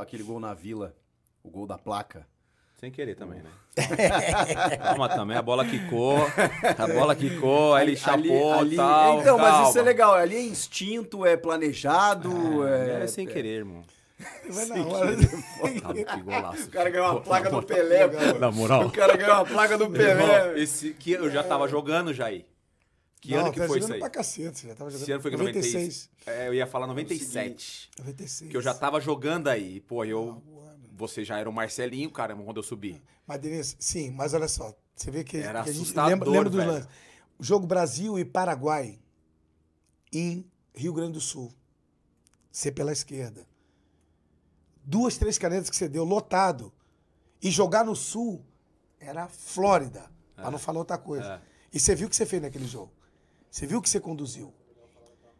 aquele gol na Vila, o gol da placa. Sem querer também, né? Calma também, a bola quicou, a bola quicou, aí ele chapou ali, tal. Então, calma. mas isso é legal, ali é instinto, é planejado. É, é... é sem querer, irmão. Mas na hora. que golaço. O cara ganhou uma placa do Pelé, cara. Na moral. O cara ganhou uma placa do Pelé. Irmão, esse que eu já tava jogando, Jair. Que não, ano que tá foi isso aí? Pra cacete, já tava jogando. Esse ano foi que 96. 96. É, eu ia falar 97. 96. Que eu já tava jogando aí. Pô, eu. Ah, você já era o Marcelinho, caramba, quando eu subi. Mas, Denise, sim, mas olha só. Você vê que, era que a gente lembra, lembra dos lances. O jogo Brasil e Paraguai em Rio Grande do Sul. Você pela esquerda. Duas, três canetas que você deu, lotado. E jogar no sul era Flórida, é. para não falar outra coisa. É. E você viu o que você fez naquele jogo. Você viu o que você conduziu.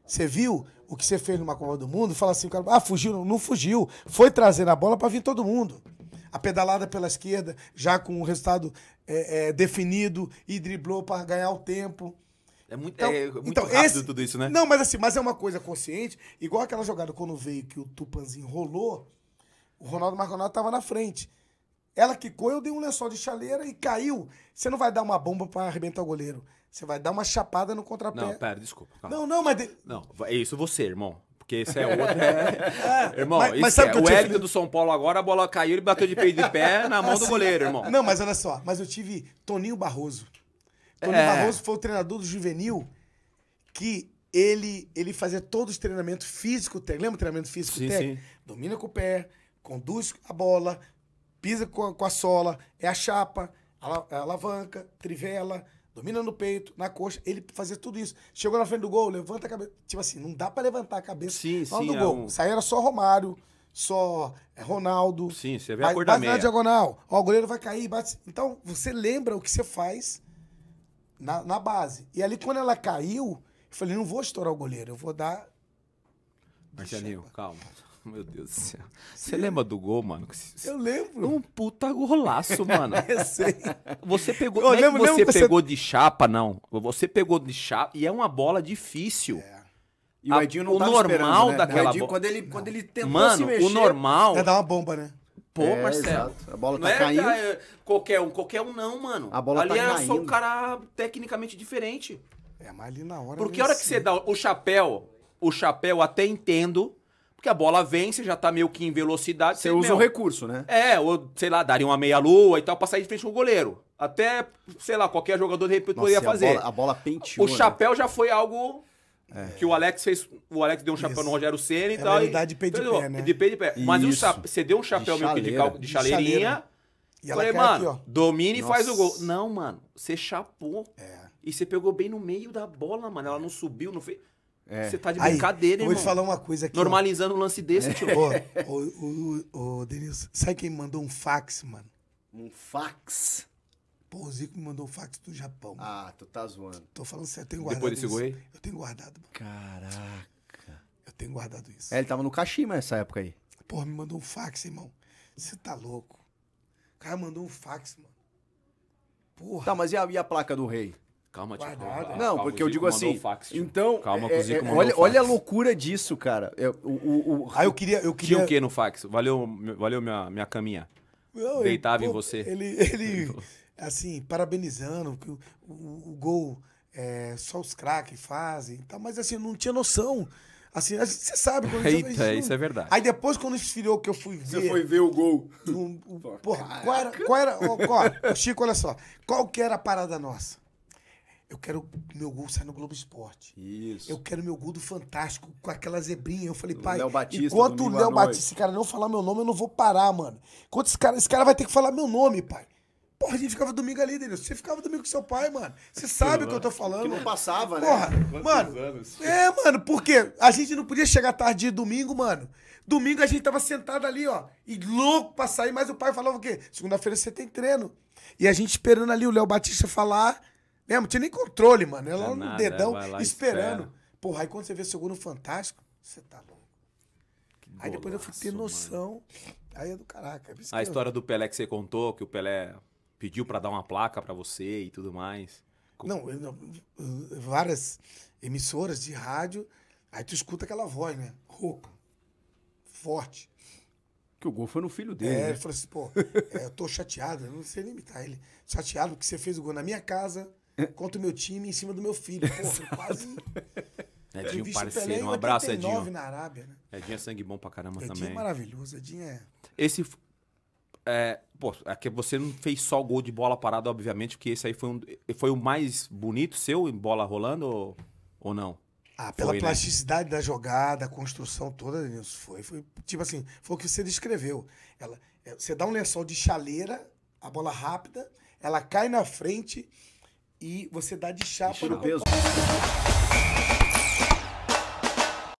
Você viu o que você fez numa Copa do Mundo? Fala assim, o cara, ah, fugiu. Não, não fugiu. Foi trazendo a bola para vir todo mundo. A pedalada pela esquerda, já com o resultado é, é, definido, e driblou para ganhar o tempo. É muito, então, é, é, muito então, rápido esse, tudo isso, né? Não, mas assim, mas é uma coisa consciente. Igual aquela jogada quando veio que o Tupanzinho rolou, o Ronaldo Marconato estava na frente. Ela quicou, eu dei um lençol de chaleira e caiu. Você não vai dar uma bomba para arrebentar o goleiro. Você vai dar uma chapada no contrapé. Não, pera, desculpa. Calma. Não, não, mas. De... Não, é isso você, irmão. Porque esse é outro. É... É, irmão, mas, mas sabe é. que o Wellington tive... do São Paulo agora, a bola caiu, ele bateu de pé de pé na mão assim, do goleiro, irmão. Não, mas olha só, mas eu tive Toninho Barroso. Toninho é. Barroso foi o treinador do juvenil que ele, ele fazia todos os treinamentos físicos, lembra o treinamento físico sim, técnico? Sim. Domina com o pé, conduz a bola, pisa com a, com a sola, é a chapa, a, a alavanca, trivela, domina no peito, na coxa, ele fazia tudo isso. Chegou na frente do gol, levanta a cabeça. Tipo assim, não dá para levantar a cabeça. Sim, sim. Do é gol. Um... Saía só Romário, só é, Ronaldo. Sim, você vê a cor da meia. na diagonal. Ó, o goleiro vai cair, bate. Então, você lembra o que você faz na, na base. E ali, quando ela caiu, eu falei, não vou estourar o goleiro, eu vou dar... Marcelinho, calma. Meu Deus do céu. Você lembra do gol, mano? Eu lembro. Um puta golaço, mano. é, sei. Você pegou. Eu não é lembro, é você lembro pegou você... de chapa, não. Você pegou de chapa. E é uma bola difícil. É. E o Edinho não o normal né? daquela bola. Quando ele, quando ele tentou mano, se mexer. o normal. É dar uma bomba, né? Pô, é, Marcelo. Exato. A bola não tá é caindo. Ah, é, qualquer um, qualquer um não, mano. A bola ali tá era caindo. só um cara tecnicamente diferente. É, mas ali na hora. Porque a hora que sim. você dá o chapéu, o chapéu até entendo, porque a bola vem, você já tá meio que em velocidade. Você, você usa o um recurso, né? É, ou, sei lá, daria uma meia-lua e tal pra sair de frente com o goleiro. Até, sei lá, qualquer jogador de repente Nossa, poderia a fazer. Bola, a bola penteou. O né? chapéu né? já foi algo é. que o Alex fez. O Alex deu um chapéu Isso. no Rogério Senna e é tal. Na de pé de pé, né? De pé de pé. Isso. Mas o você deu um chapéu de meio que de, cal, de chaleirinha. De E falei, mano, aqui, domina e faz o gol. Não, mano, você chapou. É. E você pegou bem no meio da bola, mano. Ela não subiu, não fez. É. Você tá de brincadeira, Aí, irmão. Vou te falar uma coisa aqui. Normalizando o um lance desse, tio. Ô, ô, ô, ô, Denilson, sabe quem mandou um fax, mano? Um fax? Pô, o Zico me mandou um fax do Japão. Ah, mano. tu tá zoando. Tô falando sério, eu tenho guardado Depois desse goi Eu tenho guardado. Mano. Caraca. Eu tenho guardado isso. É, ele tava no Kashima nessa época aí. Porra, me mandou um fax, irmão. Você tá louco. O cara mandou um fax, mano. Porra. Tá, mas e a, e a placa do rei? Calma, Tico. Não, Calma, porque eu digo assim. Então, Calma, é, é olha, olha a loucura disso, cara. Eu, é, o, o, Ah, eu queria, eu queria. Tinha o que no fax? Valeu, valeu minha, minha caminha. Não, Deitava ele, em você. Ele, ele assim, parabenizando que o, o, o gol é, só os craques fazem, tal. Mas assim, eu não tinha noção. Assim, gente, você sabe quando Eita, gente, não... isso é verdade. Aí depois, quando esfriou, que eu fui ver. Você foi ver o gol. Um, um, porra, qual era. Qual era oh, Chico, olha só. Qual que era a parada nossa? Eu quero meu gol sair no Globo Esporte. Isso. Eu quero meu gol do Fantástico com aquela zebrinha. Eu falei, pai, Léo Batista, enquanto o Léo Batista, esse cara não falar meu nome, eu não vou parar, mano. Enquanto esse cara, esse cara vai ter que falar meu nome, pai. Porra, a gente ficava domingo ali, Denilson. Você ficava domingo com seu pai, mano. Você sabe o que eu tô falando. Que não passava, né? Porra, mano. Anos? É, mano, porque a gente não podia chegar tarde de domingo, mano. Domingo a gente tava sentado ali, ó, e louco pra sair, mas o pai falava o quê? Segunda-feira você tem treino. E a gente esperando ali o Léo Batista falar. Mesmo, tinha nem controle, mano. Ela é lá no dedão, lá esperando. Espera. Porra, aí quando você vê segundo Fantástico, você tá louco. Que aí depois eu fui ter noção. Mano. Aí é do caraca. É a história do Pelé que você contou, que o Pelé pediu para dar uma placa para você e tudo mais. Não, várias emissoras de rádio, aí tu escuta aquela voz, né? Rouca, forte. Que o gol foi no filho dele. É, né? ele falou assim, pô, é, eu tô chateado, eu não sei limitar ele. Chateado porque você fez o gol na minha casa, contra o meu time em cima do meu filho. Pô, quase. Edinho eu parceiro, um abraço, Edinho. na Arábia, né? Edinho é sangue bom pra caramba Edinho é também. Edinho é maravilhoso, Edinho é... Esse... É, pô, é que você não fez só gol de bola parada, obviamente, porque esse aí foi, um, foi o mais bonito seu em bola rolando ou, ou não? Ah, pela foi, né? plasticidade né? da jogada, a construção toda, Denilson, foi, foi. Tipo assim, foi o que você descreveu. Ela, é, você dá um lençol de chaleira, a bola rápida, ela cai na frente e você dá de chapa no peso.